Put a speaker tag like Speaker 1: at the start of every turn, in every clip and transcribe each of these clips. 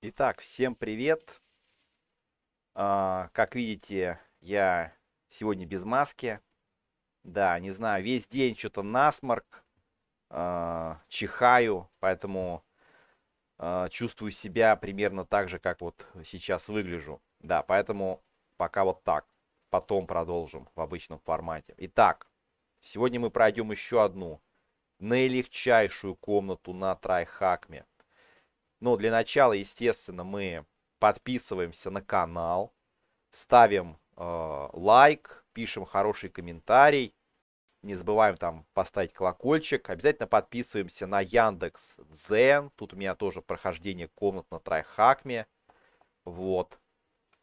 Speaker 1: Итак, всем привет. А, как видите, я сегодня без маски. Да, не знаю, весь день что-то насморк, а, чихаю, поэтому а, чувствую себя примерно так же, как вот сейчас выгляжу. Да, поэтому пока вот так. Потом продолжим в обычном формате. Итак, сегодня мы пройдем еще одну наилегчайшую комнату на Трайхакме. Но ну, для начала, естественно, мы подписываемся на канал, ставим э, лайк, пишем хороший комментарий, не забываем там поставить колокольчик. Обязательно подписываемся на Яндекс Дзен. Тут у меня тоже прохождение комнат на Трайхакме. Вот.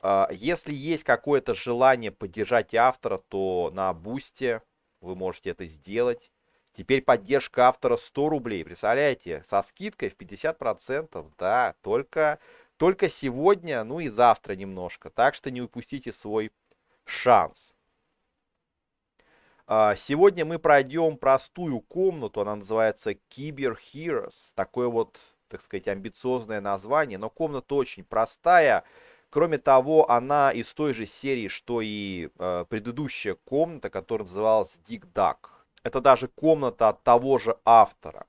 Speaker 1: А, если есть какое-то желание поддержать автора, то на Бусте вы можете это сделать. Теперь поддержка автора 100 рублей, представляете, со скидкой в 50%, да, только, только сегодня, ну и завтра немножко, так что не упустите свой шанс. А, сегодня мы пройдем простую комнату, она называется Cyber Heroes, такое вот, так сказать, амбициозное название, но комната очень простая, Кроме того, она из той же серии, что и э, предыдущая комната, которая называлась Dig Duck. Это даже комната от того же автора.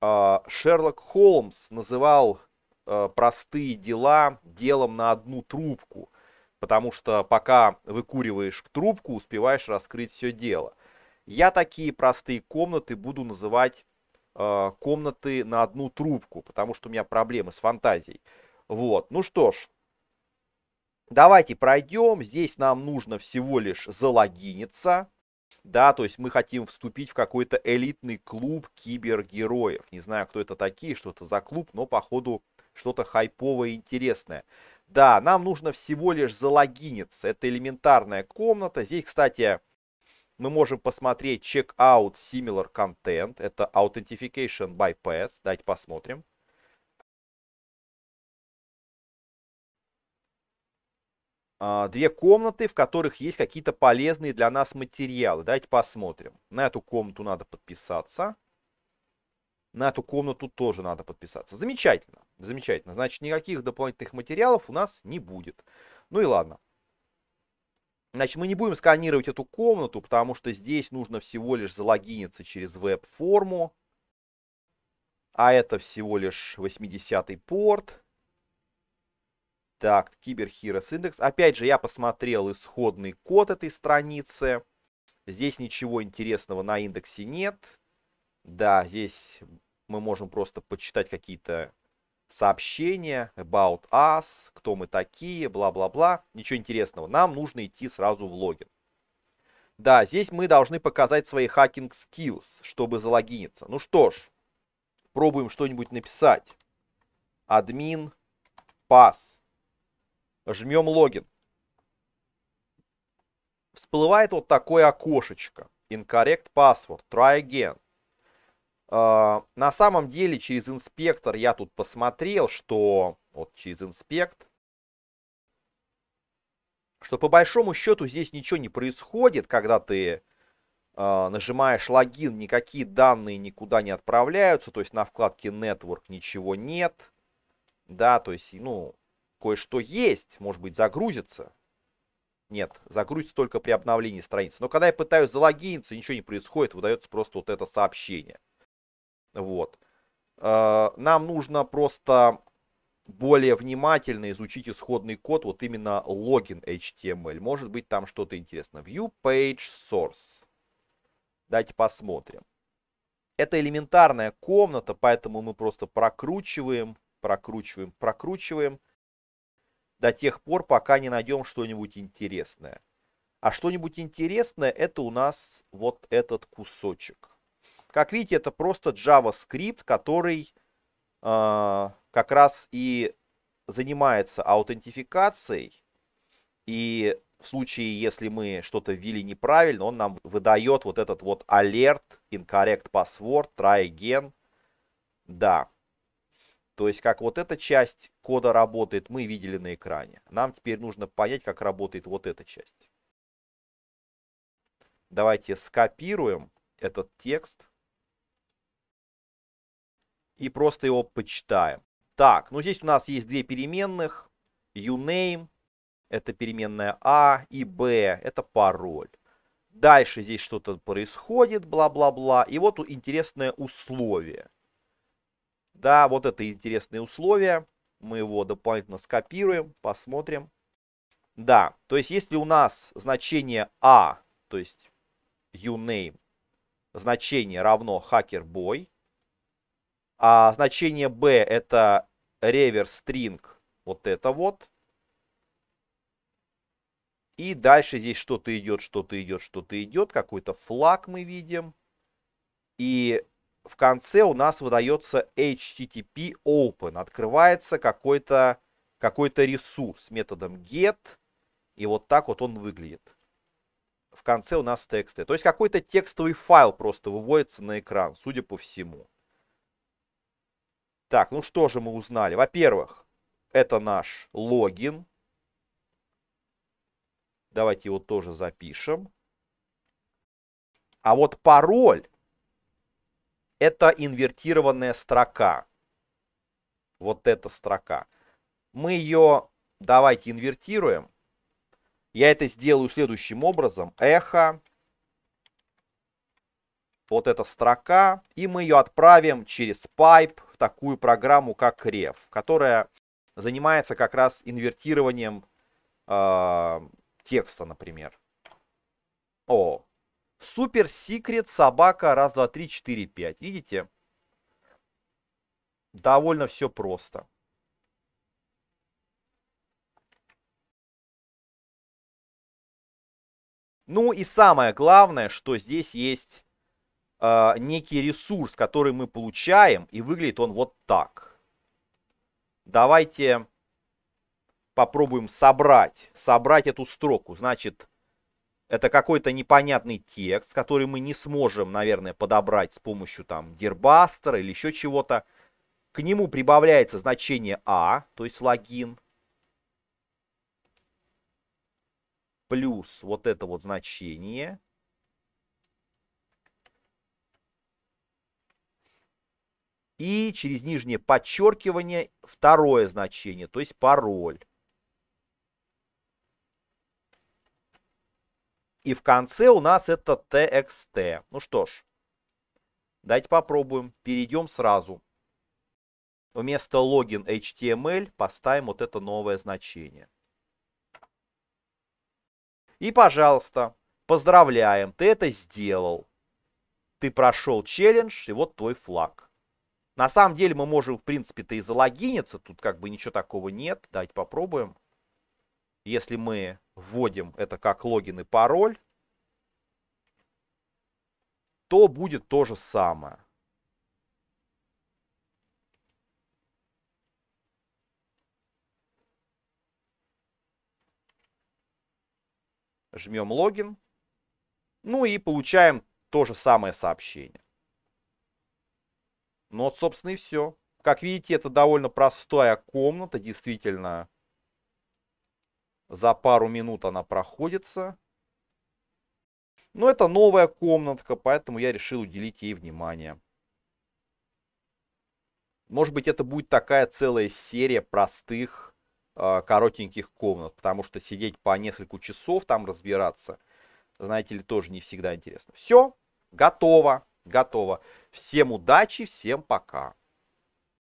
Speaker 1: А, Шерлок Холмс называл э, простые дела делом на одну трубку, потому что пока выкуриваешь трубку, успеваешь раскрыть все дело. Я такие простые комнаты буду называть э, комнаты на одну трубку, потому что у меня проблемы с фантазией. Вот, ну что ж, давайте пройдем. Здесь нам нужно всего лишь залогиниться да, то есть мы хотим вступить в какой-то элитный клуб кибергероев. Не знаю, кто это такие, что это за клуб, но походу что-то хайповое и интересное. Да, нам нужно всего лишь залогиниться. Это элементарная комната. Здесь, кстати, мы можем посмотреть check out similar content. Это authentication by Давайте посмотрим. А, две комнаты, в которых есть какие-то полезные для нас материалы. Давайте посмотрим. На эту комнату надо подписаться. На эту комнату тоже надо подписаться. Замечательно, замечательно. Значит, никаких дополнительных материалов у нас не будет. Ну и ладно. Значит, мы не будем сканировать эту комнату, потому что здесь нужно всего лишь залогиниться через веб-форму. А это всего лишь 80 порт. Так, Кибер Heroes Index. Опять же, я посмотрел исходный код этой страницы. Здесь ничего интересного на индексе нет. Да, здесь мы можем просто почитать какие-то сообщения about us, кто мы такие, бла-бла-бла. Ничего интересного. Нам нужно идти сразу в логин. Да, здесь мы должны показать свои хакинг skills, чтобы залогиниться. Ну что ж, пробуем что-нибудь написать. Админ пас жмем логин. Всплывает вот такое окошечко. Incorrect password. Try again. Uh, на самом деле через инспектор я тут посмотрел, что вот через инспект, что по большому счету здесь ничего не происходит, когда ты uh, нажимаешь логин, никакие данные никуда не отправляются, то есть на вкладке network ничего нет, да, то есть, ну, кое-что есть, может быть, загрузится. Нет, загрузится только при обновлении страницы. Но когда я пытаюсь залогиниться, ничего не происходит, выдается просто вот это сообщение. Вот. А, нам нужно просто более внимательно изучить исходный код, вот именно логин HTML. Может быть, там что-то интересно. View page source. Давайте посмотрим. Это элементарная комната, поэтому мы просто прокручиваем, прокручиваем, прокручиваем. прокручиваем до тех пор, пока не найдем что-нибудь интересное. А что-нибудь интересное это у нас вот этот кусочек. Как видите, это просто JavaScript, который э, как раз и занимается аутентификацией. И в случае, если мы что-то ввели неправильно, он нам выдает вот этот вот alert, incorrect password, try again. Да. То есть, как вот эта часть кода работает, мы видели на экране. Нам теперь нужно понять, как работает вот эта часть. Давайте скопируем этот текст и просто его почитаем. Так, ну здесь у нас есть две переменных. UNAME – это переменная A, «а» и B – это пароль. Дальше здесь что-то происходит, бла-бла-бла. И вот интересное условие. Да, вот это интересные условия. Мы его дополнительно скопируем, посмотрим. Да, то есть если у нас значение A, «А», то есть uname, значение равно HackerBoy, а значение B это reverse string, вот это вот. И дальше здесь что-то идет, что-то идет, что-то идет, какой-то флаг мы видим. И в конце у нас выдается HTTP open, открывается какой-то какой-то ресурс методом get, и вот так вот он выглядит. В конце у нас тексты. То есть какой-то текстовый файл просто выводится на экран, судя по всему. Так, ну что же мы узнали? Во-первых, это наш логин. Давайте его тоже запишем. А вот пароль это инвертированная строка. Вот эта строка. Мы ее давайте инвертируем. Я это сделаю следующим образом. Эхо. Вот эта строка. И мы ее отправим через pipe в такую программу, как ref, которая занимается как раз инвертированием э, текста, например. О, Супер секрет собака. Раз, два, три, четыре, пять. Видите? Довольно все просто. Ну и самое главное, что здесь есть э, некий ресурс, который мы получаем, и выглядит он вот так. Давайте попробуем собрать, собрать эту строку. Значит, это какой-то непонятный текст, который мы не сможем, наверное, подобрать с помощью там дербастера или еще чего-то. К нему прибавляется значение А, то есть логин, плюс вот это вот значение. И через нижнее подчеркивание второе значение, то есть пароль. И в конце у нас это txt. Ну что ж, давайте попробуем. Перейдем сразу. Вместо логин HTML поставим вот это новое значение. И, пожалуйста, поздравляем, ты это сделал. Ты прошел челлендж, и вот твой флаг. На самом деле мы можем, в принципе-то, и залогиниться. Тут как бы ничего такого нет. Давайте попробуем если мы вводим это как логин и пароль, то будет то же самое. Жмем логин. Ну и получаем то же самое сообщение. Ну вот, собственно, и все. Как видите, это довольно простая комната, действительно за пару минут она проходится. Но это новая комнатка, поэтому я решил уделить ей внимание. Может быть, это будет такая целая серия простых а, коротеньких комнат, потому что сидеть по несколько часов там разбираться, знаете ли, тоже не всегда интересно. Все, готово, готово. Всем удачи, всем пока.